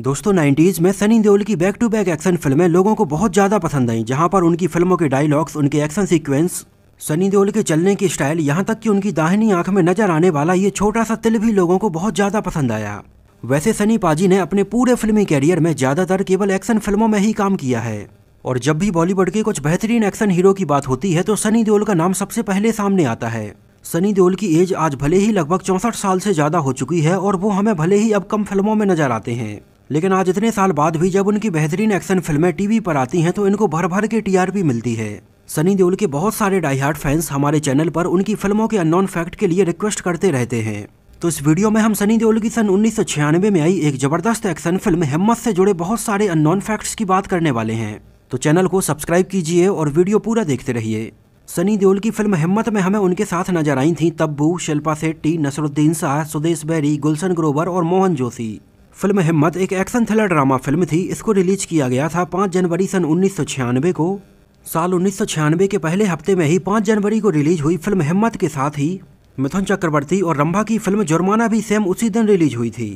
दोस्तों नाइन्टीज़ में सनी देओल की बैक टू बैक एक्शन फिल्में लोगों को बहुत ज़्यादा पसंद आई जहां पर उनकी फिल्मों के डायलॉग्स उनके एक्शन सीक्वेंस सनी देओल के चलने की स्टाइल यहां तक कि उनकी दाहिनी आंख में नजर आने वाला ये छोटा सा तिल भी लोगों को बहुत ज़्यादा पसंद आया वैसे सनी पाजी ने अपने पूरे फिल्मी कैरियर में ज़्यादातर केवल एक्शन फिल्मों में ही काम किया है और जब भी बॉलीवुड के कुछ बेहतरीन एक्शन हीरो की बात होती है तो सनी देओल का नाम सबसे पहले सामने आता है सनी देओल की एज आज भले ही लगभग चौंसठ साल से ज़्यादा हो चुकी है और वो हमें भले ही अब कम फिल्मों में नजर आते हैं लेकिन आज इतने साल बाद भी जब उनकी बेहतरीन एक्शन फिल्में टीवी पर आती हैं तो इनको भर भर के टीआरपी मिलती है सनी देओल के बहुत सारे डाई हार्ट फैंस हमारे चैनल पर उनकी फिल्मों के अननोन फैक्ट के लिए रिक्वेस्ट करते रहते हैं तो इस वीडियो में हम सनी देओल की सन उन्नीस में आई एक जबरदस्त एक्शन फिल्म हिम्मत से जुड़े बहुत सारे अननोन फैक्ट्स की बात करने वाले हैं तो चैनल को सब्सक्राइब कीजिए और वीडियो पूरा देखते रहिए सनी देओल की फिल्म हिम्मत में हमें उनके साथ नजर आई थीं तब्बू शिल्पा सेट्टी नसरुद्दीन शाह सुदेश बैरी गुलशन ग्रोवर और मोहन जोशी फिल्म हिम्मत एक एक्शन थ्रिलर ड्रामा फिल्म थी इसको रिलीज किया गया था 5 जनवरी सन उन्नीस को साल उन्नीस के पहले हफ्ते में ही 5 जनवरी को रिलीज हुई फिल्म हिम्मत के साथ ही मिथुन चक्रवर्ती और रंभा की फिल्म जुर्माना भी सेम उसी दिन रिलीज हुई थी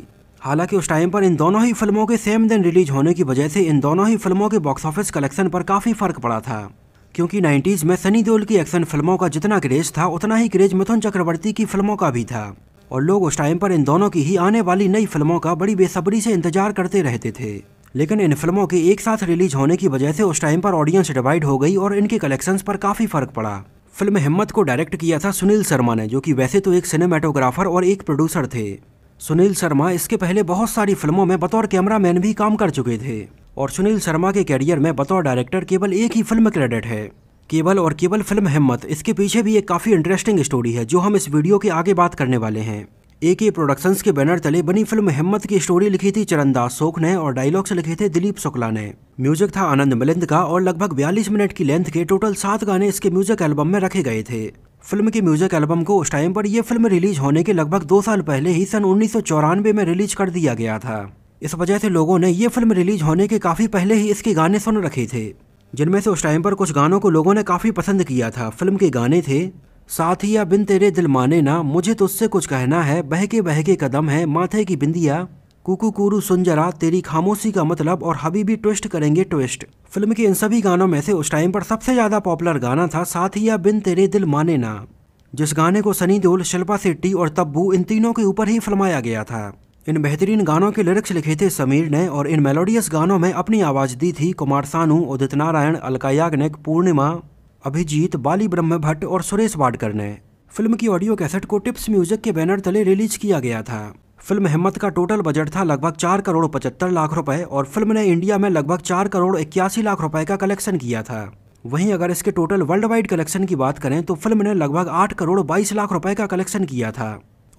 हालांकि उस टाइम पर इन दोनों ही फिल्मों के सेम दिन रिलीज होने की वजह से इन दोनों ही फिल्मों के बॉक्स ऑफिस कलेक्शन पर काफ़ी फर्क पड़ा था क्योंकि 90s में सनी देओल की एक्शन फिल्मों का जितना क्रेज था उतना ही क्रेज मिथुन चक्रवर्ती की फिल्मों का भी था और लोग उस टाइम पर इन दोनों की ही आने वाली नई फिल्मों का बड़ी बेसब्री से इंतजार करते रहते थे लेकिन इन फिल्मों के एक साथ रिलीज होने की वजह से उस टाइम पर ऑडियंस डिवाइड हो गई और इनके कलेक्शंस पर काफ़ी फर्क पड़ा फिल्म हिम्मत को डायरेक्ट किया था सुनील शर्मा ने जो कि वैसे तो एक सिनेमाटोग्राफर और एक प्रोड्यूसर थे सुनील शर्मा इसके पहले बहुत सारी फिल्मों में बतौर कैमरामैन भी काम कर चुके थे और सुनील शर्मा के कैरियर में बतौर डायरेक्टर केवल एक ही फिल्म क्रेडिट है केवल और केवल फिल्म हिम्मत इसके पीछे भी एक काफ़ी इंटरेस्टिंग स्टोरी है जो हम इस वीडियो के आगे बात करने वाले हैं ए के प्रोडक्शंस के बैनर तले बनी फिल्म हिम्मत की स्टोरी लिखी थी चरणदास सोख ने और डायलॉग्स लिखे थे दिलीप शुक्ला ने म्यूजिक था आनंद मिलिंद का और लगभग बयालीस मिनट की लेंथ के टोटल सात गाने इसके म्यूजिक एल्बम में रखे गए थे फिल्म के म्यूजिक एल्बम को उस टाइम पर यह फिल्म रिलीज होने के लगभग दो साल पहले ही सन उन्नीस में रिलीज कर दिया गया था इस वजह से लोगों ने ये फिल्म रिलीज होने के काफ़ी पहले ही इसके गाने सुन रखे थे जिनमें से उस टाइम पर कुछ गानों को लोगों ने काफ़ी पसंद किया था फिल्म के गाने थे साथ ही या बिन तेरे दिल माने ना मुझे तो उससे कुछ कहना है बहके बहके कदम है माथे की बिंदिया कुकू कुरू सुन जरा तेरी खामोशी का मतलब और हबीबी ट्विस्ट करेंगे ट्विस्ट फिल्म के इन सभी गानों में से उस टाइम पर सबसे ज़्यादा पॉपुलर गाना था साथ ही या बिन तेरे दिल माने ना जिस गाने को सनी देओल शिल्पा शेट्टी और तब्बू इन तीनों के ऊपर ही फिल्माया गया था इन बेहतरीन गानों के लिरिक्स लिखे थे समीर ने और इन मेलोडियस गानों में अपनी आवाज़ दी थी कुमार सानू उदित नारायण अलका याग्निक पूर्णिमा अभिजीत बाली ब्रह्म भट्ट और सुरेश वाडकर ने फिल्म की ऑडियो कैसेट को टिप्स म्यूजिक के बैनर तले रिलीज किया गया था फिल्म हिम्मत का टोटल बजट था लगभग चार करोड़ पचहत्तर लाख रुपए और फिल्म ने इंडिया में लगभग चार करोड़ इक्यासी लाख रुपए का कलेक्शन किया था वहीं अगर इसके टोटल वर्ल्ड वाइड कलेक्शन की बात करें तो फिल्म ने लगभग आठ करोड़ बाईस लाख रुपए का कलेक्शन किया था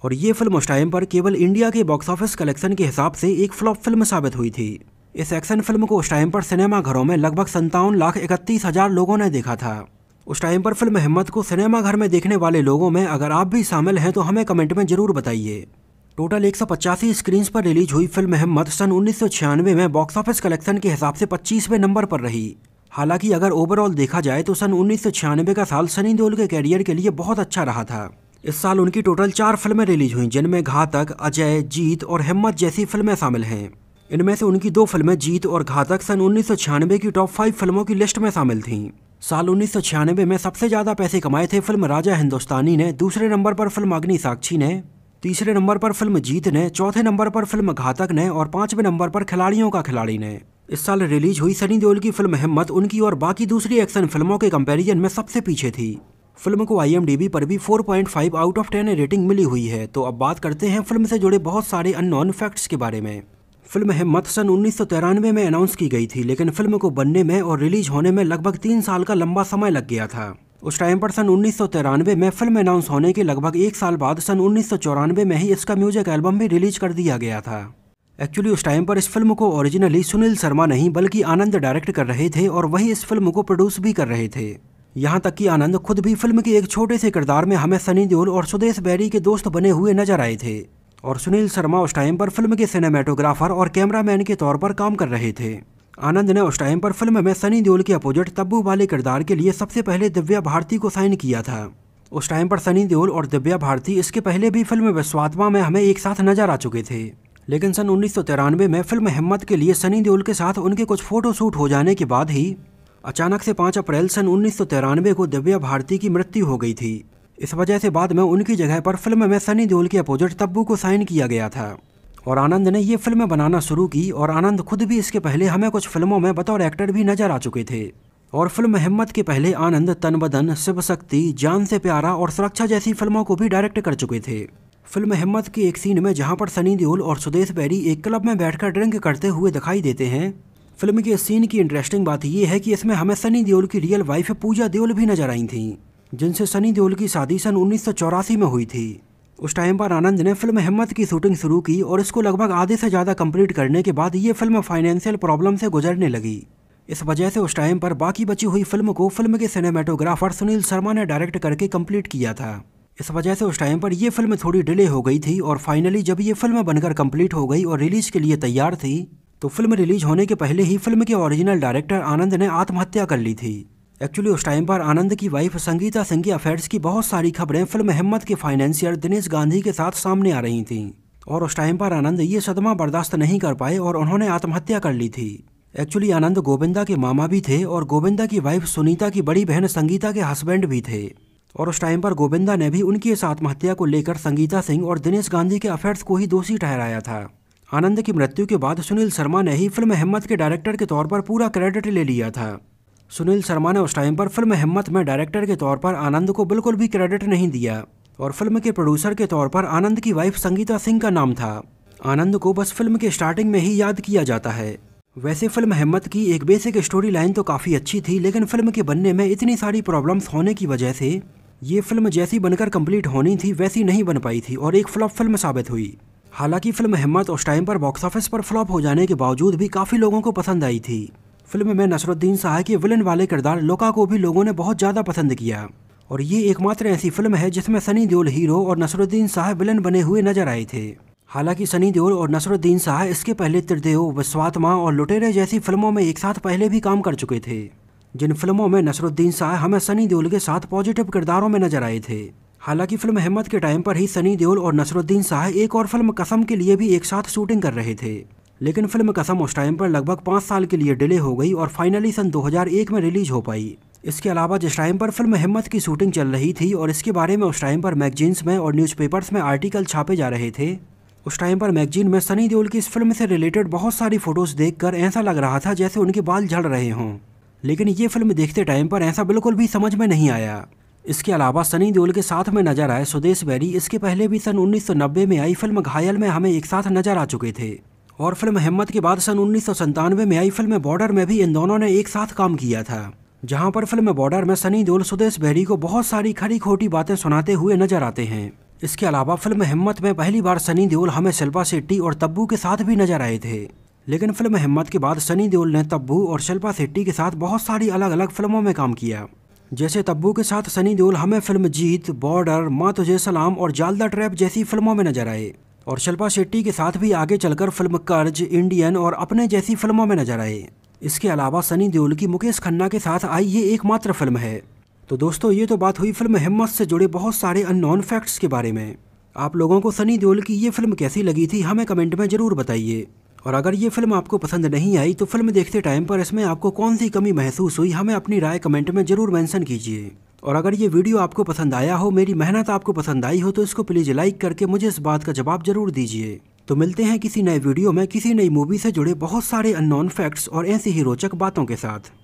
और ये फिल्म उस टाइम पर केवल इंडिया के बॉक्स ऑफिस कलेक्शन के हिसाब से एक फ्लॉप फिल्म साबित हुई थी इस एक्शन फिल्म को उस टाइम पर सिनेमा घरों में लगभग संतावन लाख इकतीस हजार लोगों ने देखा था उस टाइम पर फिल्म हिम्मत को सिनेमा घर में देखने वाले लोगों में अगर आप भी शामिल हैं तो हमें कमेंट में जरूर बताइए टोटल एक सौ पचासी स्क्रीन पर रिलीज हुई फिल्म हिम्मत सन उन्नीस में बॉक्स ऑफिस कलेक्शन के हिसाब से पच्चीसवें नंबर पर रही हालांकि अगर ओवरऑल देखा जाए तो सन उन्नीस का साल सनी देओल के कैरियर के लिए बहुत अच्छा रहा था इस साल उनकी टोटल चार फिल्में रिलीज हुई जिनमें घातक अजय जीत और हिम्मत जैसी फिल्में शामिल हैं इनमें से उनकी दो फिल्में जीत और घातक सन उन्नीस की टॉप फाइव फिल्मों की लिस्ट में शामिल थीं साल उन्नीस में सबसे ज़्यादा पैसे कमाए थे फिल्म राजा हिंदुस्तानी ने दूसरे नंबर पर फिल्म अग्नि साक्षी ने तीसरे नंबर पर फिल्म जीत ने चौथे नंबर पर फिल्म घातक ने और पांचवें नंबर पर खिलाड़ियों का खिलाड़ी ने इस साल रिलीज हुई सनी देओल की फिल्म हिम्मत उनकी और बाकी दूसरी एक्शन फिल्मों के कंपैरिजन में सबसे पीछे थी फिल्म को आई पर भी 4.5 आउट ऑफ 10 रेटिंग मिली हुई है तो अब बात करते हैं फिल्म से जुड़े बहुत सारे अननोन फैक्ट्स के बारे में फिल्म हिम्मत सन उन्नीस में अनाउंस की गई थी लेकिन फिल्म को बनने में और रिलीज होने में लगभग तीन साल का लंबा समय लग गया था उस टाइम पर सन उन्नीस में फिल्म अनाउंस होने के लगभग एक साल बाद सन उन्नीस में ही इसका म्यूजिक एल्बम भी रिलीज कर दिया गया था एक्चुअली उस टाइम पर इस फिल्म को ओरिजिनली सुनील शर्मा नहीं बल्कि आनंद डायरेक्ट कर रहे थे और वही इस फिल्म को प्रोड्यूस भी कर रहे थे यहाँ तक कि आनंद खुद भी फिल्म के एक छोटे से किरदार में हमें सनी देओल और सुदेश बैरी के दोस्त बने हुए नजर आए थे और सुनील शर्मा उस टाइम पर फिल्म के सिनेमाटोग्राफर और कैमरामैन के तौर पर काम कर रहे थे आनंद ने उस टाइम पर फिल्म में सनी देओल के अपोजिट तब्बू वाले किरदार के लिए सबसे पहले दिव्या भारती को साइन किया था उस टाइम पर सनी देओल और दिव्या भारती इसके पहले भी फिल्म विश्वात्मा में हमें एक साथ नजर आ चुके थे लेकिन सन उन्नीस में फिल्म हिम्मत के लिए सनी देओल के साथ उनके कुछ फोटोशूट हो जाने के बाद ही अचानक से 5 अप्रैल सन उन्नीस को दिव्या भारती की मृत्यु हो गई थी इस वजह से बाद में उनकी जगह पर फिल्म में सनी देओल के अपोजिट तब्बू को साइन किया गया था और आनंद ने ये फिल्म बनाना शुरू की और आनंद खुद भी इसके पहले हमें कुछ फिल्मों में बतौर एक्टर भी नजर आ चुके थे और फिल्म हिम्मत के पहले आनंद तनबदन शिव शक्ति जान से प्यारा और सुरक्षा जैसी फिल्मों को भी डायरेक्ट कर चुके थे फिल्म हिम्मत के एक सीन में जहां पर सनी देओल और सुदेश बैरी एक क्लब में बैठकर ड्रिंक करते हुए दिखाई देते हैं फिल्म के सीन की इंटरेस्टिंग बात यह है कि इसमें हमें सनी देओल की रियल वाइफ पूजा देओल भी नजर आई थी जिनसे सनी देओल की शादी सन उन्नीस में हुई थी उस टाइम पर आनंद ने फिल्म हिम्मत की शूटिंग शुरू की और इसको लगभग आधे से ज़्यादा कंप्लीट करने के बाद ये फिल्म फाइनेंशियल प्रॉब्लम से गुजरने लगी इस वजह से उस टाइम पर बाकी बची हुई फिल्म को फिल्म के सिनेमाटोग्राफर सुनील शर्मा ने डायरेक्ट करके कंप्लीट किया था इस वजह से उस टाइम पर यह फिल्म थोड़ी डिले हो गई थी और फाइनली जब ये फिल्म बनकर कंप्लीट हो गई और रिलीज के लिए तैयार थी तो फिल्म रिलीज होने के पहले ही फिल्म के ओरिजिनल डायरेक्टर आनंद ने आत्महत्या कर ली थी एक्चुअली उस टाइम पर आनंद की वाइफ संगीता सिंह की अफेयर्स की बहुत सारी खबरें फिल्म हिम्मत के फाइनेंशियर दिनेश गांधी के साथ सामने आ रही थीं और उस टाइम पर आनंद ये सदमा बर्दाश्त नहीं कर पाए और उन्होंने आत्महत्या कर ली थी एक्चुअली आनंद गोविंदा के मामा भी थे और गोविंदा की वाइफ सुनीता की बड़ी बहन संगीता के हस्बैंड भी थे और उस टाइम पर गोविंदा ने भी उनकी इस आत्महत्या को लेकर संगीता सिंह और दिनेश गांधी के अफेयर्स को ही दोषी ठहराया था आनंद की मृत्यु के बाद सुनील शर्मा ने ही फिल्म हिम्मत के डायरेक्टर के तौर पर पूरा क्रेडिट ले लिया था सुनील शर्मा ने उस टाइम पर फिल्म हिम्मत में डायरेक्टर के तौर पर आनंद को बिल्कुल भी क्रेडिट नहीं दिया और फिल्म के प्रोड्यूसर के तौर पर आनंद की वाइफ संगीता सिंह का नाम था आनंद को बस फिल्म के स्टार्टिंग में ही याद किया जाता है वैसे फिल्म हिम्मत की एक बेसिक स्टोरी लाइन तो काफ़ी अच्छी थी लेकिन फिल्म के बनने में इतनी सारी प्रॉब्लम्स होने की वजह से ये फिल्म जैसी बनकर कंप्लीट होनी थी वैसी नहीं बन पाई थी और एक फ्लॉप फिल्म साबित हुई हालांकि फिल्म हिम्मत उस टाइम पर बॉक्स ऑफिस पर फ्लॉप हो जाने के बावजूद भी काफ़ी लोगों को पसंद आई थी फिल्म में नसरुद्दीन शाह के विलन वाले किरदार लोका को भी लोगों ने बहुत ज़्यादा पसंद किया और ये एकमात्र ऐसी फिल्म है जिसमें सनी देओल हीरो और नसरुद्दीन शाह विलन बने हुए नजर आए थे हालांकि सनी देओल और नसरुद्दीन शाह इसके पहले त्रिदेव विश्वात्मा और लुटेरे जैसी फिल्मों में एक साथ पहले भी काम कर चुके थे जिन फिल्मों में नसरुद्दीन शाह हमें सनी देओल के साथ पॉजिटिव किरदारों में नजर आए थे हालांकि फिल्म हिम्मत के टाइम पर ही सनी देओल और नसरुद्दीन शाह एक और फिल्म कसम के लिए भी एक साथ शूटिंग कर रहे थे लेकिन फिल्म कसम उस टाइम पर लगभग पाँच साल के लिए डिले हो गई और फाइनली सन 2001 में रिलीज हो पाई इसके अलावा जिस टाइम पर फिल्म हिम्मत की शूटिंग चल रही थी और इसके बारे में उस टाइम पर मैगजीन्स में और न्यूज़पेपर्स में आर्टिकल छापे जा रहे थे उस टाइम पर मैगजीन में सनी देओल की इस फिल्म से रिलेटेड बहुत सारी फ़ोटोज़ देख ऐसा लग रहा था जैसे उनके बाल झड़ रहे हों लेकिन ये फिल्म देखते टाइम पर ऐसा बिल्कुल भी समझ में नहीं आया इसके अलावा सनी देओल के साथ में नजर आए सुदेश बैरी इसके पहले भी सन 1990 में आई फिल्म घायल में हमें एक साथ नजर आ चुके थे और फिल्म हिम्मत के बाद सन उन्नीस में आई फिल्म बॉर्डर में भी इन दोनों ने एक साथ काम किया था जहां पर फिल्म बॉर्डर में सनी देओल सुदेश बैरी को बहुत सारी खरी खोटी बातें सुनाते हुए नजर आते हैं इसके अलावा फिल्म हिम्मत में पहली बार सनी देओल हमें शिल्पा शेट्टी और तब्बू के साथ भी नजर आए थे लेकिन फिल्म हिम्मत के बाद सनी देओल ने तब्बू और शिल्पा शेट्टी के साथ बहुत सारी अलग अलग फिल्मों में काम किया जैसे तब्बू के साथ सनी देओल हमें फिल्म जीत बॉर्डर माँ तुझे सलाम और जालदा ट्रैप जैसी फिल्मों में नजर आए और शिल्पा शेट्टी के साथ भी आगे चलकर फिल्म कर्ज इंडियन और अपने जैसी फिल्मों में नजर आए इसके अलावा सनी देओल की मुकेश खन्ना के साथ आई ये एकमात्र फिल्म है तो दोस्तों ये तो बात हुई फिल्म हिम्मत से जुड़े बहुत सारे अननोन फैक्ट्स के बारे में आप लोगों को सनी देओल की ये फिल्म कैसी लगी थी हमें कमेंट में ज़रूर बताइए और अगर ये फिल्म आपको पसंद नहीं आई तो फिल्म देखते टाइम पर इसमें आपको कौन सी कमी महसूस हुई हमें अपनी राय कमेंट में ज़रूर मैंशन कीजिए और अगर ये वीडियो आपको पसंद आया हो मेरी मेहनत आपको पसंद आई हो तो इसको प्लीज़ लाइक करके मुझे इस बात का जवाब ज़रूर दीजिए तो मिलते हैं किसी नए वीडियो में किसी नई मूवी से जुड़े बहुत सारे अननोन फैक्ट्स और ऐसी ही रोचक बातों के साथ